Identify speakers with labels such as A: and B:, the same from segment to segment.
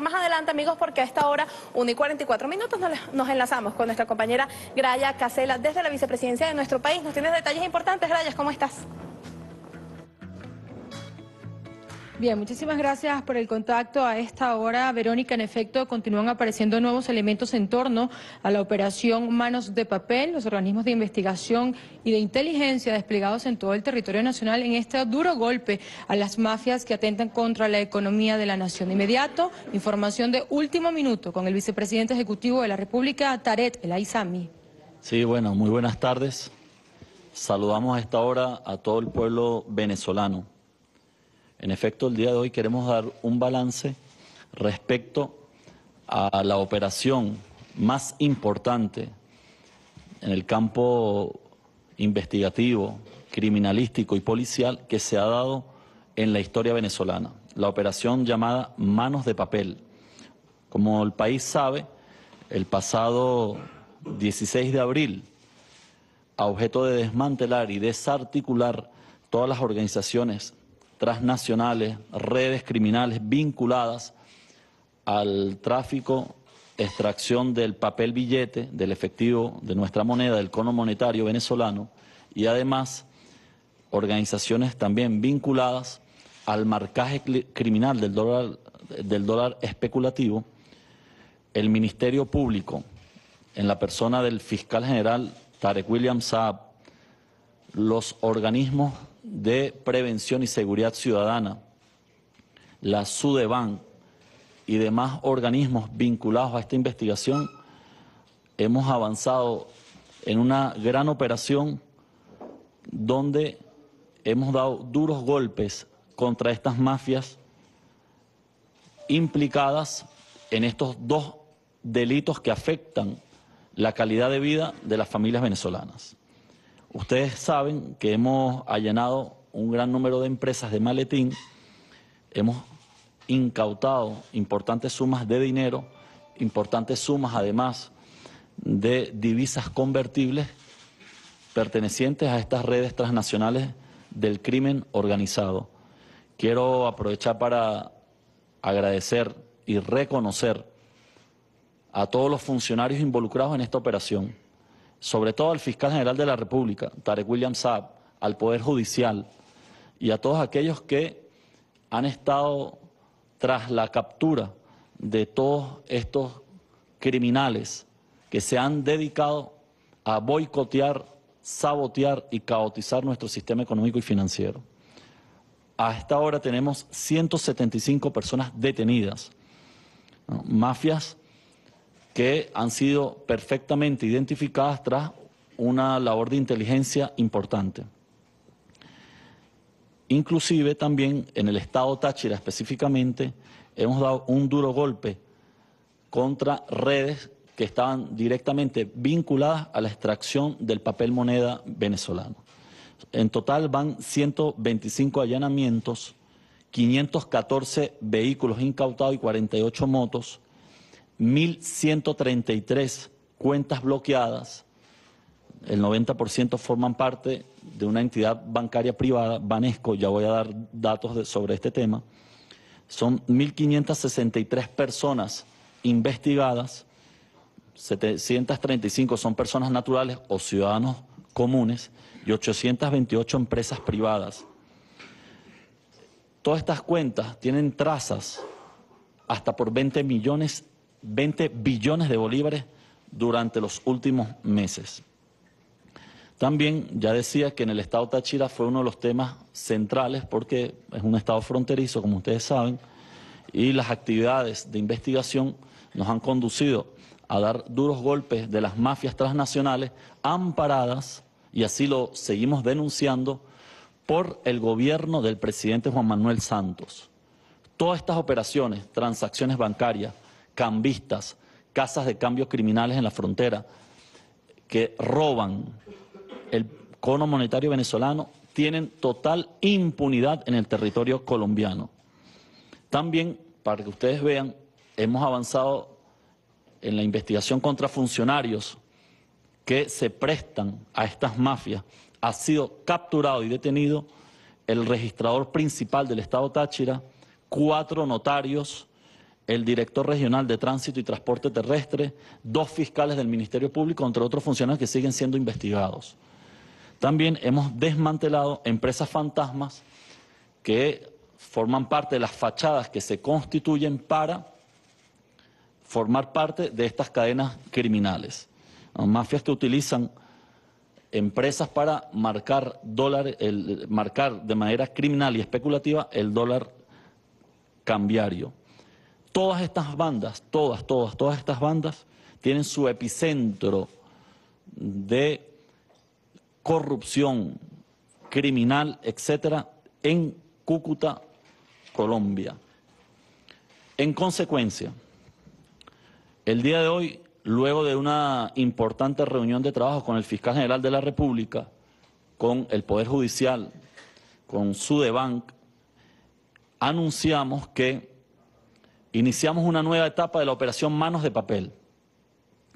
A: más adelante, amigos, porque a esta hora, 1 y 44 minutos, nos, enlazamos con nuestra compañera Graya Casela desde la vicepresidencia de nuestro país. Nos tienes detalles importantes, Graya, ¿cómo estás? Bien, muchísimas gracias por el contacto a esta hora. Verónica, en efecto, continúan apareciendo nuevos elementos en torno a la operación Manos de Papel. Los organismos de investigación y de inteligencia desplegados en todo el territorio nacional en este duro golpe a las mafias que atentan contra la economía de la nación. De inmediato, información de último minuto con el vicepresidente ejecutivo de la República, Tarek El Aizami.
B: Sí, bueno, muy buenas tardes. Saludamos a esta hora a todo el pueblo venezolano. En efecto, el día de hoy queremos dar un balance respecto a la operación más importante en el campo investigativo, criminalístico y policial que se ha dado en la historia venezolana, la operación llamada Manos de Papel. Como el país sabe, el pasado 16 de abril, a objeto de desmantelar y desarticular todas las organizaciones transnacionales, redes criminales vinculadas al tráfico, extracción del papel billete, del efectivo de nuestra moneda, del cono monetario venezolano, y además organizaciones también vinculadas al marcaje criminal del dólar, del dólar especulativo, el Ministerio Público, en la persona del fiscal general Tarek William Saab, los organismos de Prevención y Seguridad Ciudadana, la SUDEBAN y demás organismos vinculados a esta investigación, hemos avanzado en una gran operación donde hemos dado duros golpes contra estas mafias implicadas en estos dos delitos que afectan la calidad de vida de las familias venezolanas. Ustedes saben que hemos allanado un gran número de empresas de maletín, hemos incautado importantes sumas de dinero, importantes sumas además de divisas convertibles pertenecientes a estas redes transnacionales del crimen organizado. Quiero aprovechar para agradecer y reconocer a todos los funcionarios involucrados en esta operación sobre todo al fiscal general de la República, Tarek William Saab, al Poder Judicial y a todos aquellos que han estado tras la captura de todos estos criminales que se han dedicado a boicotear, sabotear y caotizar nuestro sistema económico y financiero. A esta hora tenemos 175 personas detenidas, mafias que han sido perfectamente identificadas tras una labor de inteligencia importante. Inclusive también en el estado Táchira específicamente hemos dado un duro golpe contra redes que estaban directamente vinculadas a la extracción del papel moneda venezolano. En total van 125 allanamientos, 514 vehículos incautados y 48 motos, 1.133 cuentas bloqueadas, el 90% forman parte de una entidad bancaria privada, Banesco, ya voy a dar datos sobre este tema, son 1.563 personas investigadas, 735 son personas naturales o ciudadanos comunes y 828 empresas privadas. Todas estas cuentas tienen trazas hasta por 20 millones 20 billones de bolívares durante los últimos meses. También ya decía que en el estado Táchira fue uno de los temas centrales porque es un estado fronterizo, como ustedes saben, y las actividades de investigación nos han conducido a dar duros golpes de las mafias transnacionales amparadas, y así lo seguimos denunciando, por el gobierno del presidente Juan Manuel Santos. Todas estas operaciones, transacciones bancarias, cambistas, casas de cambios criminales en la frontera, que roban el cono monetario venezolano, tienen total impunidad en el territorio colombiano. También, para que ustedes vean, hemos avanzado en la investigación contra funcionarios que se prestan a estas mafias. Ha sido capturado y detenido el registrador principal del Estado Táchira, cuatro notarios, el director regional de Tránsito y Transporte Terrestre, dos fiscales del Ministerio Público, entre otros funcionarios que siguen siendo investigados. También hemos desmantelado empresas fantasmas que forman parte de las fachadas que se constituyen para formar parte de estas cadenas criminales. Mafias que utilizan empresas para marcar, el, marcar de manera criminal y especulativa el dólar cambiario todas estas bandas, todas, todas, todas estas bandas tienen su epicentro de corrupción criminal, etcétera, en Cúcuta, Colombia. En consecuencia, el día de hoy, luego de una importante reunión de trabajo con el fiscal general de la República, con el Poder Judicial, con Sudebank, anunciamos que Iniciamos una nueva etapa de la operación Manos de Papel.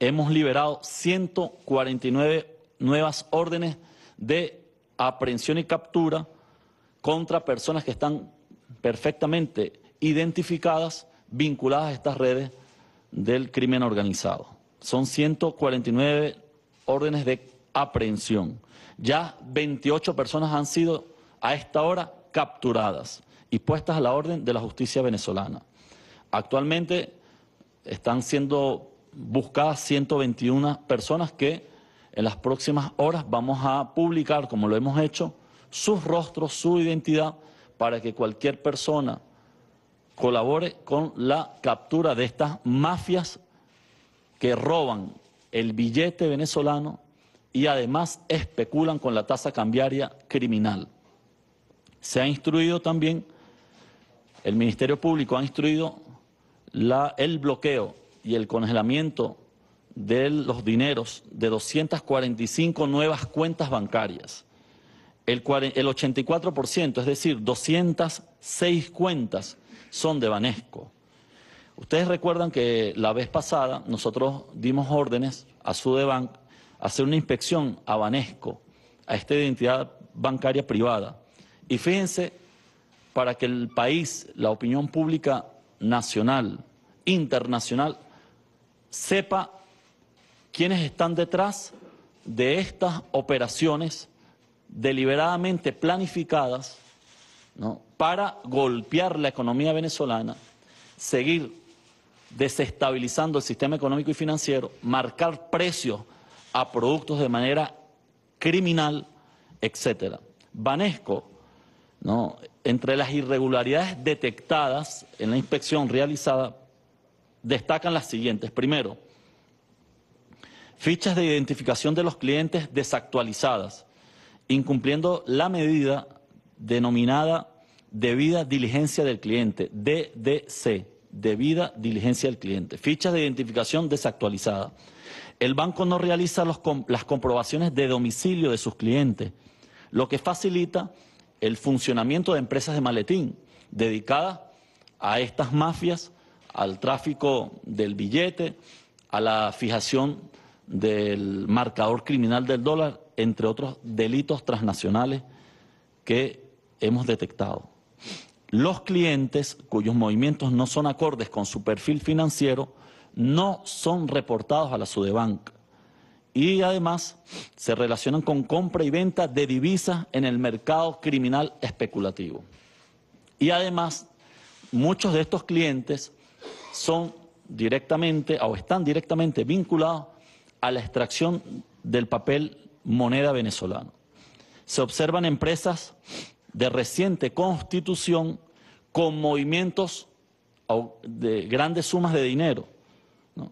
B: Hemos liberado 149 nuevas órdenes de aprehensión y captura contra personas que están perfectamente identificadas, vinculadas a estas redes del crimen organizado. Son 149 órdenes de aprehensión. Ya 28 personas han sido a esta hora capturadas y puestas a la orden de la justicia venezolana. Actualmente están siendo buscadas 121 personas que en las próximas horas vamos a publicar, como lo hemos hecho, sus rostros, su identidad, para que cualquier persona colabore con la captura de estas mafias que roban el billete venezolano y además especulan con la tasa cambiaria criminal. Se ha instruido también, el Ministerio Público ha instruido el bloqueo y el congelamiento de los dineros de 245 nuevas cuentas bancarias. El, el 84%, es decir, 206 cuentas son de Banesco. Ustedes recuerdan que la vez pasada nosotros dimos órdenes a Sudebank hacer una inspección a Banesco, a esta identidad bancaria privada. Y fíjense, para que el país, la opinión pública nacional, internacional, sepa quiénes están detrás de estas operaciones deliberadamente planificadas ¿no? para golpear la economía venezolana, seguir desestabilizando el sistema económico y financiero, marcar precios a productos de manera criminal, etcétera. Banesco ¿no? Entre las irregularidades detectadas en la inspección realizada, destacan las siguientes. Primero, fichas de identificación de los clientes desactualizadas, incumpliendo la medida denominada debida diligencia del cliente, DDC, debida diligencia del cliente, fichas de identificación desactualizadas. El banco no realiza las comprobaciones de domicilio de sus clientes, lo que facilita el funcionamiento de empresas de maletín dedicadas a estas mafias, al tráfico del billete, a la fijación del marcador criminal del dólar, entre otros delitos transnacionales que hemos detectado. Los clientes cuyos movimientos no son acordes con su perfil financiero no son reportados a la Sudebanca y además se relacionan con compra y venta de divisas en el mercado criminal especulativo. Y además, muchos de estos clientes son directamente o están directamente vinculados a la extracción del papel moneda venezolano. Se observan empresas de reciente constitución con movimientos de grandes sumas de dinero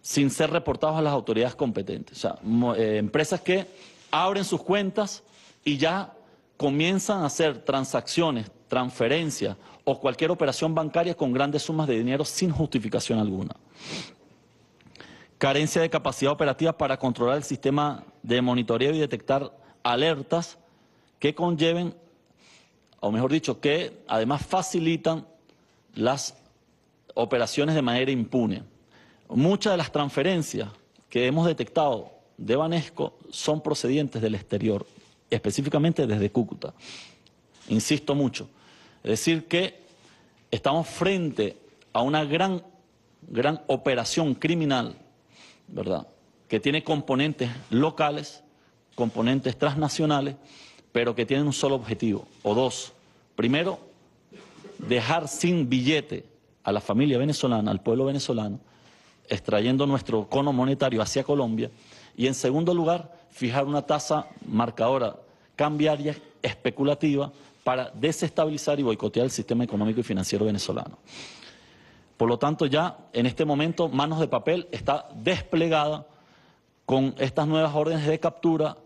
B: sin ser reportados a las autoridades competentes. O sea, eh, empresas que abren sus cuentas y ya comienzan a hacer transacciones, transferencias o cualquier operación bancaria con grandes sumas de dinero sin justificación alguna. Carencia de capacidad operativa para controlar el sistema de monitoreo y detectar alertas que conlleven, o mejor dicho, que además facilitan las operaciones de manera impune. Muchas de las transferencias que hemos detectado de Banesco son procedientes del exterior, específicamente desde Cúcuta. Insisto mucho. Es decir, que estamos frente a una gran, gran operación criminal, ¿verdad? Que tiene componentes locales, componentes transnacionales, pero que tienen un solo objetivo, o dos. Primero, dejar sin billete a la familia venezolana, al pueblo venezolano, extrayendo nuestro cono monetario hacia Colombia. Y en segundo lugar, fijar una tasa marcadora cambiaria especulativa para desestabilizar y boicotear el sistema económico y financiero venezolano. Por lo tanto, ya en este momento Manos de Papel está desplegada con estas nuevas órdenes de captura,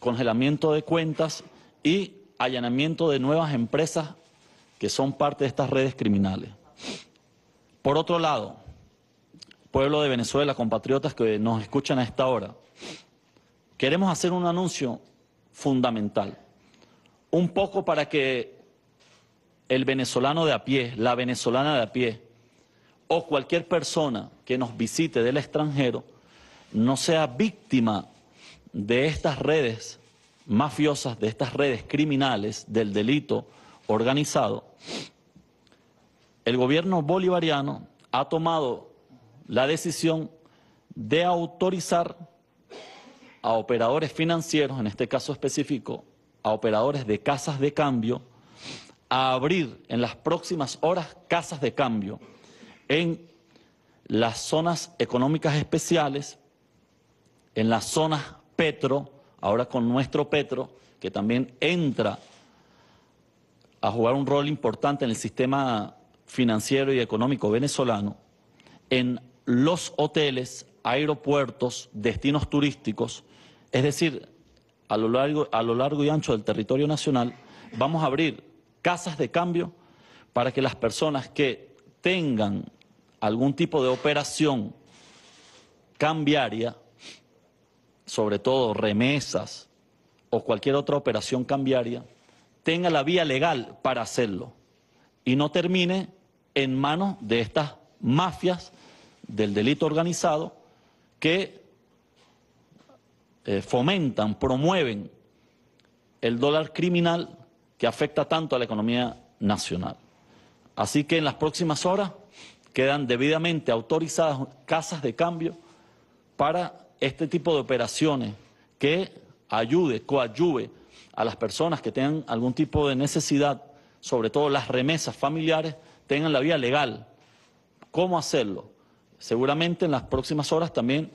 B: congelamiento de cuentas y allanamiento de nuevas empresas que son parte de estas redes criminales. Por otro lado, pueblo de Venezuela, compatriotas que nos escuchan a esta hora, queremos hacer un anuncio fundamental, un poco para que el venezolano de a pie, la venezolana de a pie, o cualquier persona que nos visite del extranjero, no sea víctima de estas redes mafiosas, de estas redes criminales, del delito organizado, el gobierno bolivariano ha tomado la decisión de autorizar a operadores financieros, en este caso específico, a operadores de casas de cambio, a abrir en las próximas horas casas de cambio en las zonas económicas especiales, en las zonas petro, ahora con nuestro petro, que también entra a jugar un rol importante en el sistema financiero y económico venezolano, en los hoteles, aeropuertos, destinos turísticos, es decir, a lo largo, y ancho del territorio nacional, vamos a abrir casas de cambio para que las personas que tengan algún tipo de operación cambiaria, sobre todo remesas o cualquier otra operación cambiaria, tenga la vía legal para hacerlo y no termine en manos de estas mafias del delito organizado que eh, fomentan, promueven el dólar criminal que afecta tanto a la economía nacional. Así que en las próximas horas quedan debidamente autorizadas casas de cambio para este tipo de operaciones que ayude, coayuve a las personas que tengan algún tipo de necesidad, sobre todo las remesas familiares, tengan la vía legal. ¿Cómo hacerlo? Seguramente en las próximas horas también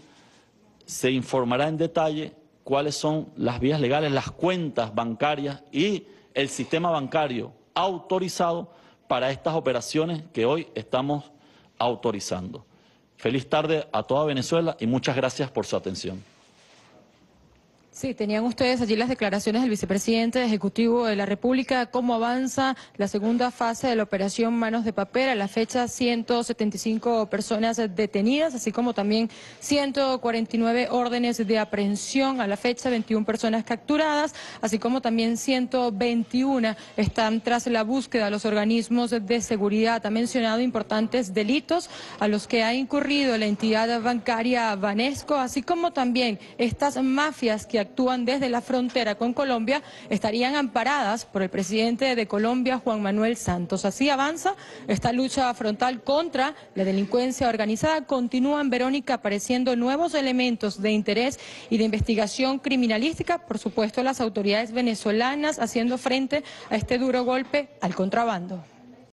B: se informará en detalle cuáles son las vías legales, las cuentas bancarias y el sistema bancario autorizado para estas operaciones que hoy estamos autorizando. Feliz tarde a toda Venezuela y muchas gracias por su atención.
A: Sí, tenían ustedes allí las declaraciones del vicepresidente ejecutivo de la República, cómo avanza la segunda fase de la operación Manos de Papel, a la fecha 175 personas detenidas, así como también 149 órdenes de aprehensión, a la fecha 21 personas capturadas, así como también 121 están tras la búsqueda los organismos de seguridad. Ha mencionado importantes delitos a los que ha incurrido la entidad bancaria Vanesco, así como también estas mafias que actúan desde la frontera con Colombia estarían amparadas por el presidente de Colombia, Juan Manuel Santos. Así avanza esta lucha frontal contra la delincuencia organizada. Continúan, Verónica, apareciendo nuevos elementos de interés y de investigación criminalística. Por supuesto, las autoridades venezolanas haciendo frente a este duro golpe al contrabando.